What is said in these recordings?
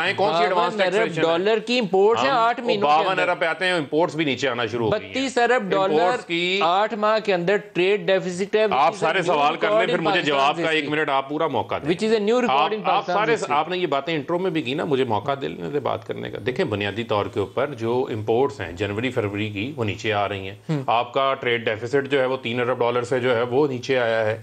बताएं कौन सी एडवांस टैक्स डॉलर की इम्पोर्ट है आठ महीने बावन अरब आते हैं इम्पोर्ट भी नीचे आना शुरू बत्तीस अरब डॉलर की आठ माह के अंदर ट्रेड डेफिसिट है आप सारे सवाल कर ले फिर मुझे जवाब का एक मिनट आप पूरा मौका which is a new recording आप सारे आपने ये बातें इंट्रो में भी की ना मुझे मौका देने से बात करने का देखें बुनियादी तौर के ऊपर जो इंपोर्ट्स हैं जनवरी फरवरी की वो नीचे आ रही हैं हम्म। आपका ट्रेड डेफिसिट जो है वो तीन अरब डॉलर से जो है वो नीचे आया है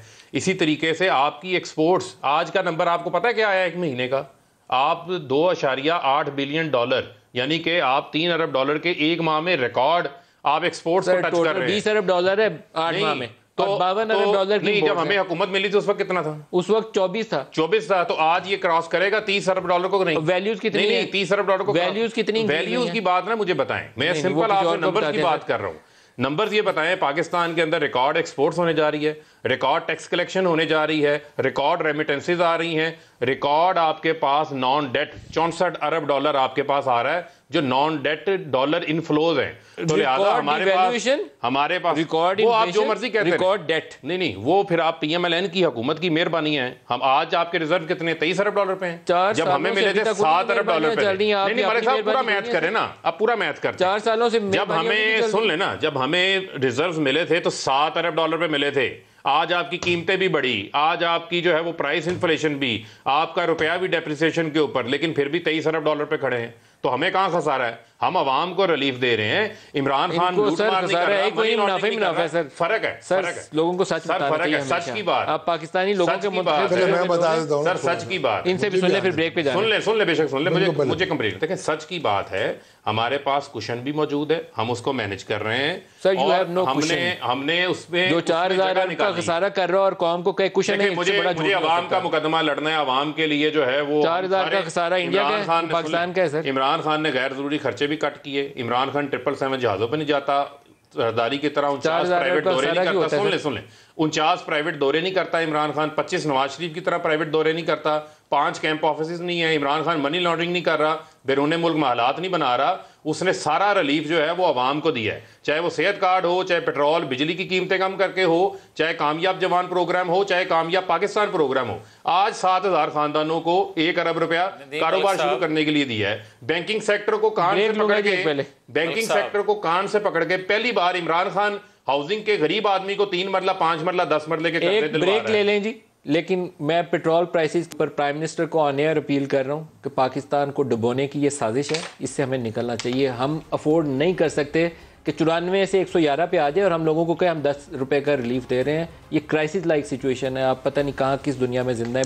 इसी तरीके से आपकी एक्सपोर्ट्स आज का नंबर आपको पता है क्या आया एक महीने का आप दो अशारिया आठ बिलियन डॉलर यानी कि आप तीन अरब डॉलर के एक माह में रिकॉर्ड आप एक्सपोर्ट को टच कर रहे हैं बीस अरब डॉलर है आठ माह में तो बावन अरब तो- डॉलर नहीं जब हमें हुकूमत मिली थी उस वक्त कितना था उस वक्त चौबीस था चौबीस था तो आज ये क्रॉस करेगा तीस अरब डॉलर को नहीं वैल्यूज कितनी नहीं, नहीं तीस अरब डॉलर को वैल्यूज कितनी वैल्यूज की बात ना मुझे बताएं मैं सिंपल तो आपसे नंबर तो की बात कर रहा हूँ नंबर्स ये बताएं पाकिस्तान के अंदर रिकॉर्ड एक्सपोर्ट्स होने जा रही है रिकॉर्ड टैक्स कलेक्शन होने जा रही है रिकॉर्ड रेमिटेंसेज आ रही हैं रिकॉर्ड आपके पास नॉन डेट चौंसठ अरब डॉलर आपके पास आ रहा है जो नॉन डेट डॉलर इनफ्लोज हैं तो लिहाजा हमारे पास हमारे पास रिकॉर्ड वो आप जो मर्जी कहते रिकॉर्ड डेट नहीं नहीं वो फिर आप पीएमएलएन की हुकूमत की मेहरबानी है हम आज आपके रिजर्व कितने तेईस अरब डॉलर पे हैं जब हमें मिले थे सात अरब डॉलर पे नहीं मलिक साहब पूरा मैथ करें ना आप पूरा मैथ कर चार सालों से जब हमें सुन लेना जब हमें रिजर्व मिले थे तो सात अरब डॉलर पे मिले थे आज आपकी कीमतें भी बढ़ी आज आपकी जो है वो प्राइस इन्फ्लेशन भी आपका रुपया भी डेप्रिसिएशन के ऊपर लेकिन फिर भी तेईस अरब डॉलर पे खड़े हैं तो हमें कहाँ खसारा है हम आवाम को रिलीफ दे रहे हैं इमरान खान सर सर फर्क है सर लोगों को सच फर्क है सच की बात आप पाकिस्तानी लोगों के सर सच की बात इनसे भी सुन ले फिर ब्रेक पे सुन ले सुन ले बेशक सुन ले मुझे मुझे कंप्लीट देखें सच की बात है हमारे पास कुशन भी मौजूद है हम उसको मैनेज कर रहे हैं सर यू हैव नो हमने हमने उसमें जो चार हजार का खसारा कर रहा है और कौम को कहीं कुछ नहीं मुझे बड़ा मुझे अवाम का मुकदमा लड़ना है आवाम के लिए जो है वो चार हजार का खसारा इंडिया का पाकिस्तान का है इमरान खान ने गैर जरूरी खर्चे भी कट किए इमरान खान ट्रिपल सेवन जहाजों पर नहीं जाता सरदारी की तरह उनचास प्राइवेट दौरे नहीं करता सुन ले सुन ले उनचास प्राइवेट दौरे नहीं करता इमरान खान पच्चीस नवाज शरीफ की तरह प्राइवेट दौरे नहीं करता पांच कैंप ऑफिस नहीं है इमरान खान मनी लॉन्ड्रिंग नहीं कर रहा बैरून मुल्क में हालात नहीं बना रहा उसने सारा रिलीफ जो है वो आवाम को दिया है चाहे वो सेहत कार्ड हो चाहे पेट्रोल बिजली की कीमतें कम करके हो चाहे कामयाब जवान प्रोग्राम हो चाहे कामयाब पाकिस्तान प्रोग्राम हो आज सात हजार खानदानों को एक अरब रुपया कारोबार शुरू करने के लिए दिया है बैंकिंग सेक्टर को कान से पकड़ के बैंकिंग सेक्टर को कान से पकड़ के पहली बार इमरान खान हाउसिंग के गरीब आदमी को तीन मरला पांच मरला दस मरले के ब्रेक ले लें जी लेकिन मैं पेट्रोल प्राइसेस पर प्राइम मिनिस्टर को ऑन एयर अपील कर रहा हूँ कि पाकिस्तान को डुबोने की ये साजिश है इससे हमें निकलना चाहिए हम अफोर्ड नहीं कर सकते कि चौरानवे से 111 पे आ जाए और हम लोगों को कहें हम दस रुपए का रिलीफ दे रहे हैं ये क्राइसिस लाइक सिचुएशन है आप पता नहीं कहाँ किस दुनिया में जिंदा है